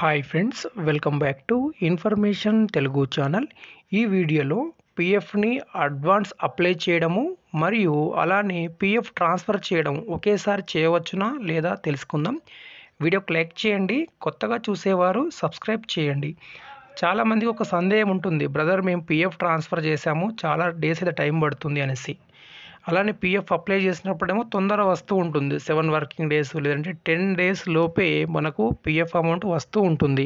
Hi friends welcome back to information Telugu channel ఈ వీడియోలో పిఎఫ్ని advance apply చేయడము మరియు అలానే పిఎఫ్ ట్రాన్స్ఫర్ చేయడం ఒకేసారి చేయవచ్చునా లేదా తెలుసుకుందాం వీడియోకి లైక్ చేయండి కొత్తగా చూసేవారు సబ్స్క్రైబ్ చేయండి చాలామంది ఒక సందేహం ఉంటుంది బ్రదర్ మేము పిఎఫ్ ట్రాన్స్ఫర్ చేశాము చాలా డేస్ అయితే టైం పడుతుంది అనేసి అలానే పీఎఫ్ అప్లై చేసినప్పుడేమో తొందర వస్తూ ఉంటుంది సెవెన్ వర్కింగ్ డేస్ లేదంటే టెన్ డేస్ లోపే మనకు పీఎఫ్ అమౌంట్ వస్తూ ఉంటుంది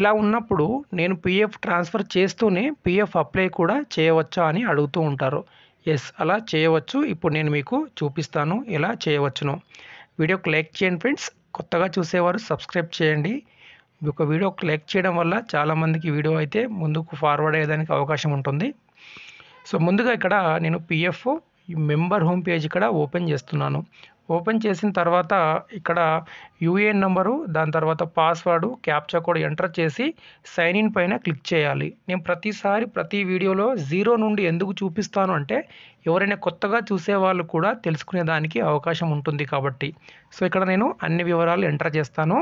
ఇలా ఉన్నప్పుడు నేను పీఎఫ్ ట్రాన్స్ఫర్ చేస్తూనే పీఎఫ్ అప్లై కూడా చేయవచ్చా అని అడుగుతూ ఉంటారు ఎస్ అలా చేయవచ్చు ఇప్పుడు నేను మీకు చూపిస్తాను ఎలా చేయవచ్చును వీడియోకి లైక్ చేయండి ఫ్రెండ్స్ కొత్తగా చూసేవారు సబ్స్క్రైబ్ చేయండి ఒక వీడియో లైక్ చేయడం వల్ల చాలామందికి వీడియో అయితే ముందుకు ఫార్వర్డ్ అయ్యేదానికి అవకాశం ఉంటుంది సో ముందుగా ఇక్కడ నేను పిఎఫ్ ఈ మెంబర్ హోమ్ పేజ్ ఇక్కడ ఓపెన్ చేస్తున్నాను ఓపెన్ చేసిన తర్వాత ఇక్కడ యూఏఎన్ నెంబరు దాని తర్వాత పాస్వర్డు క్యాప్చర్ కోడ్ ఎంటర్ చేసి సైన్ ఇన్ పైన క్లిక్ చేయాలి నేను ప్రతిసారి ప్రతి వీడియోలో జీరో నుండి ఎందుకు చూపిస్తాను అంటే ఎవరైనా కొత్తగా చూసే వాళ్ళు కూడా తెలుసుకునే దానికి అవకాశం ఉంటుంది కాబట్టి సో ఇక్కడ నేను అన్ని వివరాలు ఎంటర్ చేస్తాను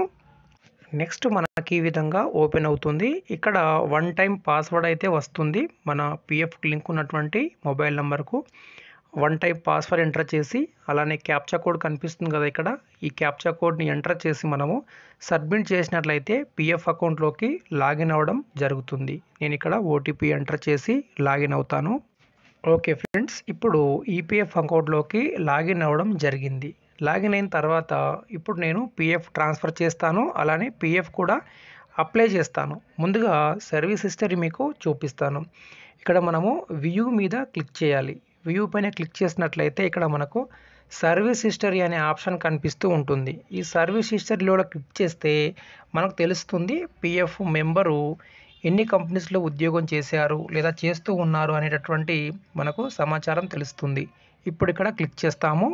నెక్స్ట్ మనకి ఈ విధంగా ఓపెన్ అవుతుంది ఇక్కడ వన్ టైం పాస్వర్డ్ అయితే వస్తుంది మన పిఎఫ్ లింక్ ఉన్నటువంటి మొబైల్ నెంబర్కు వన్ టైప్ పాస్వర్డ్ ఎంటర్ చేసి అలానే క్యాప్చా కోడ్ కనిపిస్తుంది కదా ఇక్కడ ఈ క్యాప్చా కోడ్ని ఎంటర్ చేసి మనము సబ్మిట్ చేసినట్లయితే పిఎఫ్ అకౌంట్లోకి లాగిన్ అవ్వడం జరుగుతుంది నేను ఇక్కడ ఓటీపీ ఎంటర్ చేసి లాగిన్ అవుతాను ఓకే ఫ్రెండ్స్ ఇప్పుడు ఈపీఎఫ్ అకౌంట్లోకి లాగిన్ అవ్వడం జరిగింది లాగిన్ అయిన తర్వాత ఇప్పుడు నేను పిఎఫ్ ట్రాన్స్ఫర్ చేస్తాను అలానే పిఎఫ్ కూడా అప్లై చేస్తాను ముందుగా సర్వీస్ హిస్టరీ మీకు చూపిస్తాను ఇక్కడ మనము వ్యూ మీద క్లిక్ చేయాలి వ్యూ పైన క్లిక్ చేసినట్లయితే ఇక్కడ మనకు సర్వీస్ హిస్టరీ అనే ఆప్షన్ కనిపిస్తూ ఉంటుంది ఈ సర్వీస్ హిస్టరీలో క్లిక్ చేస్తే మనకు తెలుస్తుంది పిఎఫ్ మెంబరు ఎన్ని కంపెనీస్లో ఉద్యోగం చేశారు లేదా చేస్తూ ఉన్నారు అనేటటువంటి మనకు సమాచారం తెలుస్తుంది ఇప్పుడు ఇక్కడ క్లిక్ చేస్తాము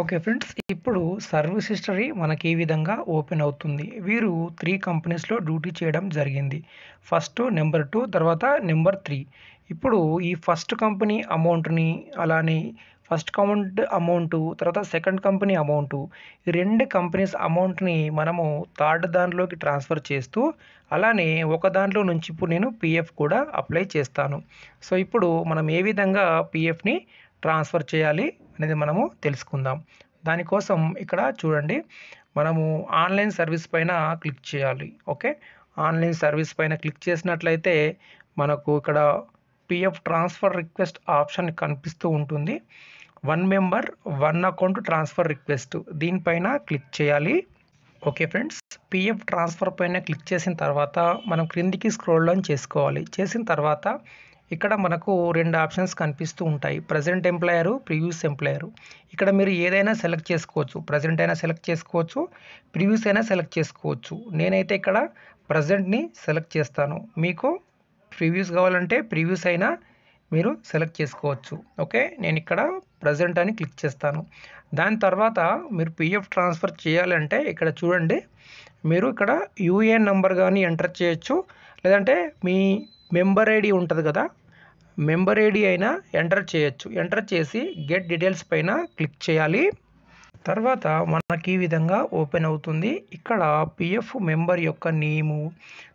ఓకే ఫ్రెండ్స్ ఇప్పుడు సర్వీస్ హిస్టరీ మనకి ఈ విధంగా ఓపెన్ అవుతుంది వీరు త్రీ కంపెనీస్లో డ్యూటీ చేయడం జరిగింది ఫస్ట్ నెంబర్ టూ తర్వాత నెంబర్ త్రీ ఇప్పుడు ఈ ఫస్ట్ కంపెనీ అమౌంట్ని అలానే ఫస్ట్ కౌంట్ అమౌంట్ తర్వాత సెకండ్ కంపెనీ అమౌంట్ ఈ రెండు కంపెనీస్ అమౌంట్ని మనము థర్డ్ దానిలోకి ట్రాన్స్ఫర్ చేస్తూ అలానే ఒక దాంట్లో నుంచి ఇప్పుడు నేను పిఎఫ్ కూడా అప్లై చేస్తాను సో ఇప్పుడు మనం ఏ విధంగా పిఎఫ్ని ట్రాన్స్ఫర్ చేయాలి అనేది మనము తెలుసుకుందాం దానికోసం ఇక్కడ చూడండి మనము ఆన్లైన్ సర్వీస్ పైన క్లిక్ చేయాలి ఓకే ఆన్లైన్ సర్వీస్ పైన క్లిక్ చేసినట్లయితే మనకు ఇక్కడ పిఎఫ్ ట్రాన్స్ఫర్ రిక్వెస్ట్ ఆప్షన్ కనిపిస్తూ ఉంటుంది one member one account transfer request దీనిపైన క్లిక్ చేయాలి ఓకే ఫ్రెండ్స్ పిఎఫ్ ట్రాన్స్ఫర్ పైన క్లిక్ చేసిన తర్వాత మనం క్రిందికి స్క్రోల్ డౌన్ చేసుకోవాలి చేసిన తర్వాత ఇక్కడ మనకు రెండు ఆప్షన్స్ కనిపిస్తూ ఉంటాయి ప్రజెంట్ ఎంప్లాయరు ప్రివ్యూస్ ఎంప్లాయరు ఇక్కడ మీరు ఏదైనా సెలెక్ట్ చేసుకోవచ్చు ప్రజెంట్ అయినా సెలెక్ట్ చేసుకోవచ్చు ప్రివ్యూస్ అయినా సెలెక్ట్ చేసుకోవచ్చు నేనైతే ఇక్కడ ప్రజెంట్ని సెలెక్ట్ చేస్తాను మీకు ప్రివ్యూస్ కావాలంటే ప్రివ్యూస్ అయినా మీరు సెలెక్ట్ చేసుకోవచ్చు ఓకే నేను ఇక్కడ ప్రజెంట్ అని క్లిక్ చేస్తాను దాని తర్వాత మీరు పిఎఫ్ ట్రాన్స్ఫర్ చేయాలంటే ఇక్కడ చూడండి మీరు ఇక్కడ యూఏఎన్ నెంబర్ కానీ ఎంటర్ చేయొచ్చు లేదంటే మీ మెంబర్ ఐడి ఉంటుంది కదా మెంబర్ ఐడి అయినా ఎంటర్ చేయొచ్చు ఎంటర్ చేసి గెట్ డీటెయిల్స్ పైన క్లిక్ చేయాలి తర్వాత మనకి ఈ విధంగా ఓపెన్ అవుతుంది ఇక్కడ పిఎఫ్ మెంబర్ యొక్క నేము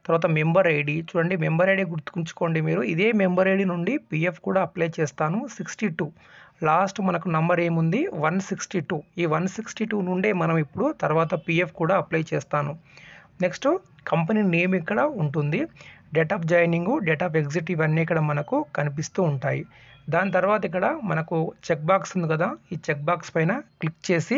తర్వాత మెంబర్ ఐడి చూడండి మెంబర్ ఐడి గుర్తుంచుకోండి మీరు ఇదే మెంబర్ ఐడి నుండి పిఎఫ్ కూడా అప్లై చేస్తాను సిక్స్టీ టూ లాస్ట్ మనకు నంబర్ ఏముంది వన్ సిక్స్టీ టూ ఈ వన్ సిక్స్టీ టూ నుండే మనం ఇప్పుడు తర్వాత పిఎఫ్ కూడా అప్లై చేస్తాను నెక్స్ట్ కంపెనీ నేమ్ ఇక్కడ ఉంటుంది date of joining date of exit ఇవన్నీ ఇక్కడ మనకు కనిపిస్తూ ఉంటాయి దాని తర్వాత ఇక్కడ మనకు చెక్ బాక్స్ ఉంది కదా ఈ చెక్ బాక్స్ పైన క్లిక్ చేసి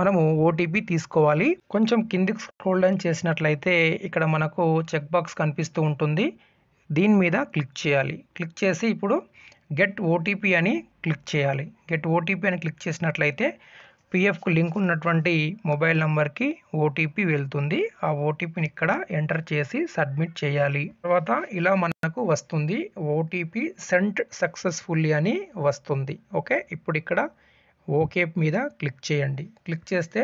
మనము ఓటీపీ తీసుకోవాలి కొంచెం కిందికి స్క్రోల్ డౌన్ చేసినట్లయితే ఇక్కడ మనకు చెక్ బాక్స్ కనిపిస్తూ ఉంటుంది దీని మీద క్లిక్ చేయాలి క్లిక్ చేసి ఇప్పుడు గెట్ ఓటీపీ అని క్లిక్ చేయాలి గెట్ ఓటీపీ అని క్లిక్ చేసినట్లయితే పిఎఫ్కు లింక్ ఉన్నటువంటి మొబైల్ నెంబర్కి ఓటీపీ వెళ్తుంది ఆ ఓటీపీని ఇక్కడ ఎంటర్ చేసి సబ్మిట్ చేయాలి తర్వాత ఇలా మనకు వస్తుంది ఓటీపీ సెంట్ సక్సెస్ఫుల్లీ అని వస్తుంది ఓకే ఇప్పుడు ఇక్కడ ఓకే మీద క్లిక్ చేయండి క్లిక్ చేస్తే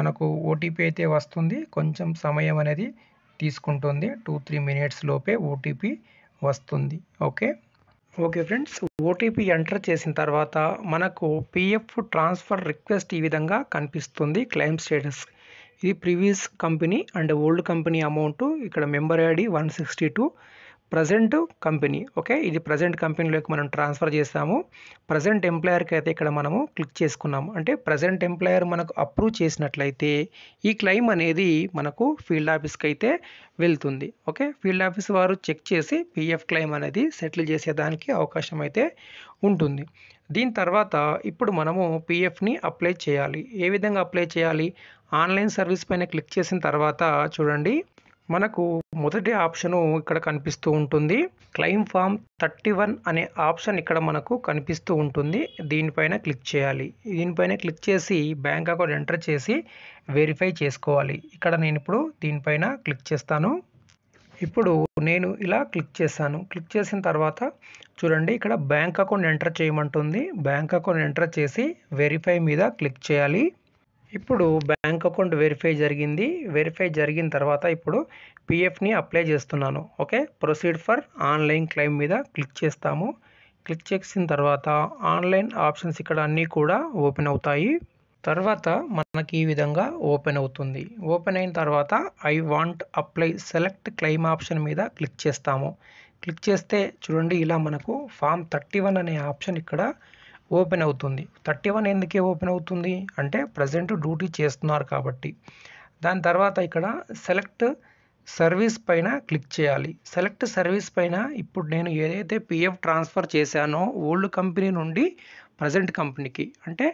మనకు ఓటీపీ అయితే వస్తుంది కొంచెం సమయం అనేది తీసుకుంటుంది టూ త్రీ మినిట్స్ లోపే ఓటీపీ వస్తుంది okay okay friends OTP enter చేసిన తర్వాత మనకు పీఎఫ్ ట్రాన్స్ఫర్ రిక్వెస్ట్ ఈ విధంగా కనిపిస్తుంది క్లెయిమ్ స్టేటస్ ఇది previous company and old company amount ఇక్కడ member ID one sixty two present company okay ఇది ప్రజెంట్ కంపెనీలోకి మనం ట్రాన్స్ఫర్ చేస్తాము ప్రజెంట్ ఎంప్లాయర్కి అయితే ఇక్కడ మనము క్లిక్ చేసుకున్నాము అంటే ప్రజెంట్ ఎంప్లాయర్ మనకు అప్రూవ్ చేసినట్లయితే ఈ క్లెయిమ్ అనేది మనకు ఫీల్డ్ ఆఫీస్కి అయితే వెళ్తుంది ఓకే ఫీల్డ్ ఆఫీస్ వారు చెక్ చేసి పిఎఫ్ క్లెయిమ్ అనేది సెటిల్ చేసేదానికి అవకాశం అయితే ఉంటుంది దీని తర్వాత ఇప్పుడు మనము పిఎఫ్ని అప్లై చేయాలి ఏ విధంగా అప్లై చేయాలి ఆన్లైన్ సర్వీస్ పైన క్లిక్ చేసిన తర్వాత చూడండి మనకు మొదటి ఆప్షను ఇక్కడ కనిపిస్తూ ఉంటుంది క్లెయిమ్ ఫామ్ థర్టీ వన్ అనే ఆప్షన్ ఇక్కడ మనకు కనిపిస్తూ ఉంటుంది దీనిపైన క్లిక్ చేయాలి దీనిపైన క్లిక్ చేసి బ్యాంక్ అకౌంట్ ఎంటర్ చేసి వెరిఫై చేసుకోవాలి ఇక్కడ నేను ఇప్పుడు దీనిపైన క్లిక్ చేస్తాను ఇప్పుడు నేను ఇలా క్లిక్ చేశాను క్లిక్ చేసిన తర్వాత చూడండి ఇక్కడ బ్యాంక్ అకౌంట్ ఎంటర్ చేయమంటుంది బ్యాంక్ అకౌంట్ ఎంటర్ చేసి వెరిఫై మీద క్లిక్ చేయాలి ఇప్పుడు బ్యాంక్ అకౌంట్ వెరిఫై జరిగింది వెరిఫై జరిగిన తర్వాత ఇప్పుడు పిఎఫ్ని అప్లై చేస్తున్నాను okay proceed for online claim మీద క్లిక్ చేస్తాము క్లిక్ చేసిన తర్వాత ఆన్లైన్ ఆప్షన్స్ ఇక్కడ అన్నీ కూడా ఓపెన్ అవుతాయి తర్వాత మనకి ఈ విధంగా ఓపెన్ అవుతుంది ఓపెన్ అయిన తర్వాత I want apply select claim option మీద క్లిక్ చేస్తాము క్లిక్ చేస్తే చూడండి ఇలా మనకు ఫామ్ థర్టీ వన్ అనే ఆప్షన్ ఇక్కడ ఓపెన్ అవుతుంది థర్టీ వన్ ఎందుకే ఓపెన్ అవుతుంది అంటే ప్రజెంట్ డ్యూటీ చేస్తున్నారు కాబట్టి దాని తర్వాత ఇక్కడ సెలెక్ట్ సర్వీస్ పైన క్లిక్ చేయాలి సెలెక్ట్ సర్వీస్ పైన ఇప్పుడు నేను ఏదైతే పిఎఫ్ ట్రాన్స్ఫర్ చేశానో ఓల్డ్ కంపెనీ నుండి ప్రజెంట్ కంపెనీకి అంటే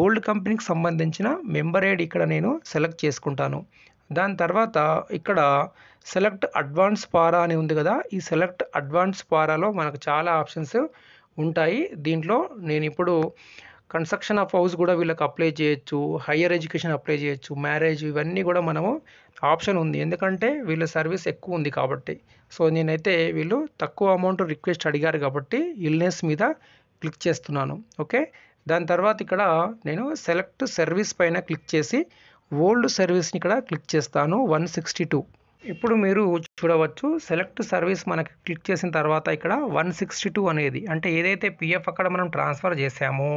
ఓల్డ్ కంపెనీకి సంబంధించిన మెంబర్ ఐడి ఇక్కడ నేను సెలెక్ట్ చేసుకుంటాను దాని తర్వాత ఇక్కడ సెలెక్ట్ అడ్వాన్స్ పారా అని ఉంది కదా ఈ సెలెక్ట్ అడ్వాన్స్ పారాలో మనకు చాలా ఆప్షన్స్ ఉంటాయి దీంట్లో నేను ఇప్పుడు కన్స్ట్రక్షన్ ఆఫ్ హౌస్ కూడా వీళ్ళకి అప్లై చేయొచ్చు హయ్యర్ ఎడ్యుకేషన్ అప్లై చేయొచ్చు మ్యారేజ్ ఇవన్నీ కూడా మనము ఆప్షన్ ఉంది ఎందుకంటే వీళ్ళ సర్వీస్ ఎక్కువ ఉంది కాబట్టి సో నేనైతే వీళ్ళు తక్కువ అమౌంట్ రిక్వెస్ట్ అడిగారు కాబట్టి ఇల్నెస్ మీద క్లిక్ చేస్తున్నాను ఓకే దాని తర్వాత ఇక్కడ నేను సెలెక్ట్ సర్వీస్ పైన క్లిక్ చేసి ఓల్డ్ సర్వీస్ని ఇక్కడ క్లిక్ చేస్తాను వన్ సిక్స్టీ టూ ఇప్పుడు మీరు చూడవచ్చు సెలెక్ట్ సర్వీస్ మనకి క్లిక్ చేసిన తర్వాత ఇక్కడ వన్ సిక్స్టీ టూ అనేది అంటే ఏదైతే పిఎఫ్ అక్కడ మనం ట్రాన్స్ఫర్ చేసామో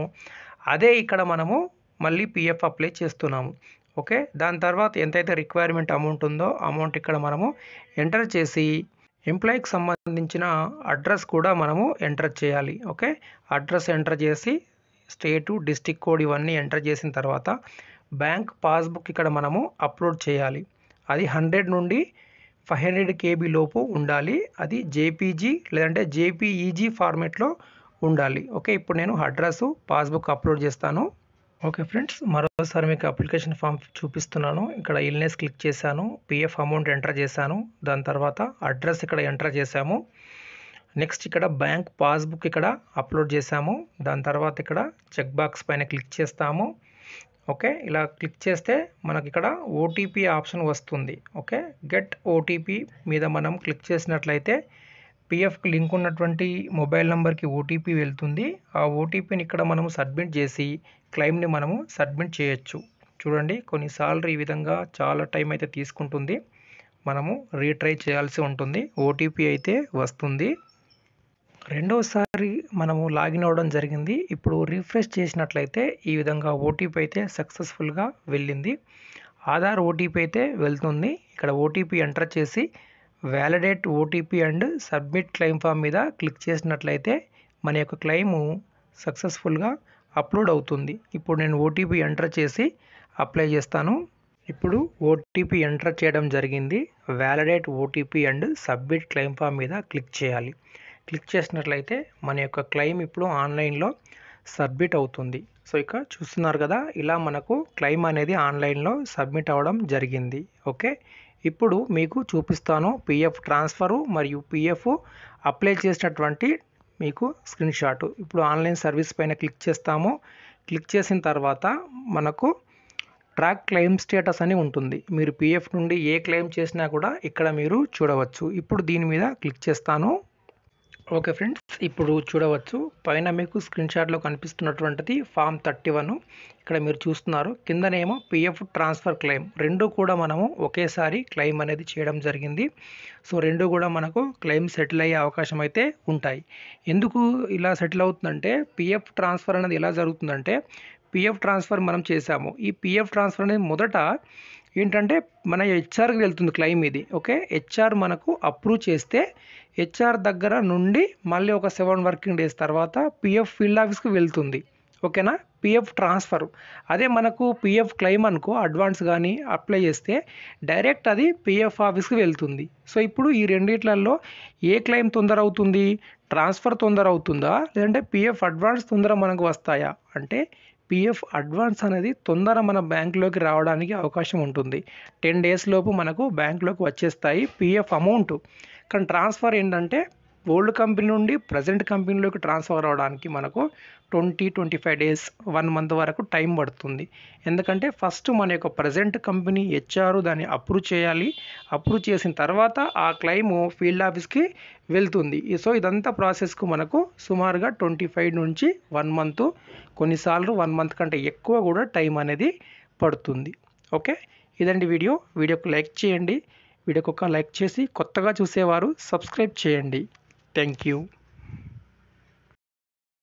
అదే ఇక్కడ మనము మళ్ళీ పిఎఫ్ అప్లై చేస్తున్నాము ఓకే దాని తర్వాత ఎంతైతే రిక్వైర్మెంట్ అమౌంట్ ఉందో అమౌంట్ ఇక్కడ మనము ఎంటర్ చేసి ఎంప్లాయీకి సంబంధించిన అడ్రస్ కూడా మనము ఎంటర్ చేయాలి ఓకే అడ్రస్ ఎంటర్ చేసి స్టేటు డిస్టిక్ కోడ్ ఇవన్నీ ఎంటర్ చేసిన తర్వాత బ్యాంక్ పాస్బుక్ ఇక్కడ మనము అప్లోడ్ చేయాలి అది హండ్రెడ్ నుండి ఫైవ్ హండ్రెడ్ కేబీ లోపు ఉండాలి అది జేపీజీ లేదంటే జేపీఈజీ ఫార్మేట్లో ఉండాలి ఓకే ఇప్పుడు నేను అడ్రస్ పాస్బుక్ అప్లోడ్ చేస్తాను ఓకే ఫ్రెండ్స్ మరోసారి మీకు అప్లికేషన్ ఫామ్ చూపిస్తున్నాను ఇక్కడ ఇల్నెస్ క్లిక్ చేశాను పిఎఫ్ అమౌంట్ ఎంటర్ చేశాను దాని తర్వాత అడ్రస్ ఇక్కడ ఎంటర్ చేశాము నెక్స్ట్ ఇక్కడ బ్యాంక్ పాస్బుక్ ఇక్కడ అప్లోడ్ చేశాము దాని తర్వాత ఇక్కడ చెక్ బాక్స్ పైన క్లిక్ చేస్తాము ఓకే ఇలా క్లిక్ చేస్తే మనకి ఇక్కడ ఓటీపీ ఆప్షన్ వస్తుంది ఓకే గెట్ ఓటీపీ మీద మనం క్లిక్ చేసినట్లయితే పిఎఫ్కి లింక్ ఉన్నటువంటి మొబైల్ నెంబర్కి ఓటీపీ వెళ్తుంది ఆ ఓటీపీని ఇక్కడ మనము సబ్మిట్ చేసి క్లెయిమ్ని మనము సబ్మిట్ చేయొచ్చు చూడండి కొన్నిసార్లు ఈ విధంగా చాలా టైం అయితే తీసుకుంటుంది మనము రీట్రై చేయాల్సి ఉంటుంది ఓటీపీ అయితే వస్తుంది రెండవసారి మనము లాగిన్ అవ్వడం జరిగింది ఇప్పుడు రీఫ్రెష్ చేసినట్లయితే ఈ విధంగా ఓటీపీ అయితే సక్సెస్ఫుల్గా వెళ్ళింది ఆధార్ ఓటీపీ అయితే వెళ్తుంది ఇక్కడ ఓటీపీ ఎంటర్ చేసి validate OTP and submit claim form మీద క్లిక్ చేసినట్లయితే మన యొక్క క్లెయిము సక్సెస్ఫుల్గా అప్లోడ్ అవుతుంది ఇప్పుడు నేను ఓటీపీ ఎంటర్ చేసి అప్లై చేస్తాను ఇప్పుడు ఓటీపీ ఎంటర్ చేయడం జరిగింది validate OTP and submit claim form మీద క్లిక్ చేయాలి క్లిక్ చేసినట్లయితే మన యొక్క క్లెయిమ్ ఇప్పుడు ఆన్లైన్లో సబ్మిట్ అవుతుంది సో ఇక్కడ చూస్తున్నారు కదా ఇలా మనకు క్లెయిమ్ అనేది ఆన్లైన్లో సబ్మిట్ అవ్వడం జరిగింది ఓకే ఇప్పుడు మీకు చూపిస్తాను పిఎఫ్ ట్రాన్స్ఫరు మరియు పిఎఫ్ అప్లై చేసినటువంటి మీకు స్క్రీన్ షాట్ ఇప్పుడు ఆన్లైన్ సర్వీస్ పైన క్లిక్ చేస్తాము క్లిక్ చేసిన తర్వాత మనకు ట్రాక్ క్లెయిమ్ స్టేటస్ అని ఉంటుంది మీరు పిఎఫ్ నుండి ఏ క్లెయిమ్ చేసినా కూడా ఇక్కడ మీరు చూడవచ్చు ఇప్పుడు దీని మీద క్లిక్ చేస్తాను ఓకే ఫ్రెండ్స్ ఇప్పుడు చూడవచ్చు పైన మీకు స్క్రీన్ షాట్లో కనిపిస్తున్నటువంటిది ఫామ్ థర్టీ వన్ ఇక్కడ మీరు చూస్తున్నారు కిందనేమో పిఎఫ్ ట్రాన్స్ఫర్ క్లెయిమ్ రెండు కూడా మనము ఒకేసారి క్లెయిమ్ అనేది చేయడం జరిగింది సో రెండు కూడా మనకు క్లెయిమ్ సెటిల్ అయ్యే అవకాశం అయితే ఉంటాయి ఎందుకు ఇలా సెటిల్ అవుతుందంటే పిఎఫ్ ట్రాన్స్ఫర్ అనేది ఎలా జరుగుతుందంటే పిఎఫ్ ట్రాన్స్ఫర్ మనం చేశాము ఈ పిఎఫ్ ట్రాన్స్ఫర్ అనేది మొదట ఏంటంటే మన హెచ్ఆర్కి వెళ్తుంది క్లెయిమ్ ఇది ఓకే హెచ్ఆర్ మనకు అప్రూవ్ చేస్తే హెచ్ఆర్ దగ్గర నుండి మళ్ళీ ఒక సెవెన్ వర్కింగ్ డేస్ తర్వాత పిఎఫ్ ఫీల్డ్ ఆఫీస్కి వెళ్తుంది ఓకేనా పిఎఫ్ ట్రాన్స్ఫర్ అదే మనకు పిఎఫ్ క్లెయిమ్ అనుకో అడ్వాన్స్ కానీ అప్లై చేస్తే డైరెక్ట్ అది పిఎఫ్ ఆఫీస్కి వెళ్తుంది సో ఇప్పుడు ఈ రెండిట్లలో ఏ క్లెయిమ్ తొందర అవుతుంది ట్రాన్స్ఫర్ తొందర అవుతుందా లేదంటే పిఎఫ్ అడ్వాన్స్ తొందర మనకు వస్తాయా అంటే పిఎఫ్ అడ్వాన్స్ అనేది తొందర మన బ్యాంకులోకి రావడానికి అవకాశం ఉంటుంది టెన్ డేస్ లోపు మనకు బ్యాంకులోకి వచ్చేస్తాయి పిఎఫ్ అమౌంట్ కానీ ట్రాన్స్ఫర్ ఏంటంటే ఓల్డ్ కంపెనీ నుండి ప్రజెంట్ కంపెనీలోకి ట్రాన్స్ఫర్ అవడానికి మనకు twenty twenty five days one month వరకు టైం పడుతుంది ఎందుకంటే ఫస్ట్ మన యొక్క ప్రజెంట్ కంపెనీ హెచ్ఆర్ దాన్ని అప్రూవ్ చేయాలి అప్రూవ్ చేసిన తర్వాత ఆ క్లైమ్ ఫీల్డ్ ఆఫీస్కి వెళ్తుంది సో ఇదంతా ప్రాసెస్కు మనకు సుమారుగా ట్వంటీ ఫైవ్ నుంచి వన్ మంత్ కొన్నిసార్లు వన్ మంత్ కంటే ఎక్కువ కూడా టైం అనేది పడుతుంది ఓకే ఇదండి వీడియో వీడియోకి లైక్ చేయండి వీడియోకి ఒక లైక్ చేసి కొత్తగా చూసేవారు సబ్స్క్రైబ్ చేయండి Thank you.